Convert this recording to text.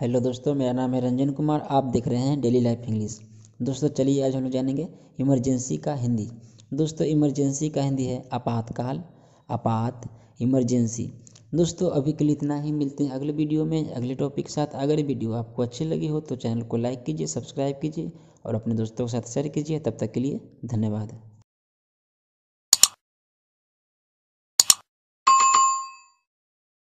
hello दोस्तों मेरा नाम है रंजन कुमार आप देख रहे हैं डेली लाइफ इंग्लिश दोस्तों चलिए आज हम लोग जानेंगे इमरजेंसी का हिंदी दोस्तों इमरजेंसी का हिंदी है आपातकाल आपात इमरजेंसी दोस्तों अभी के लिए इतना ही मिलते हैं अगले वीडियो में अगले टॉपिक के साथ अगर वीडियो आपको अच्छी लगी हो तो चैनल को लाइक कीजिए सब्सक्राइब कीजिए और अपने दोस्तों के साथ शेयर कीजिए तब तक के लिए धन्यवाद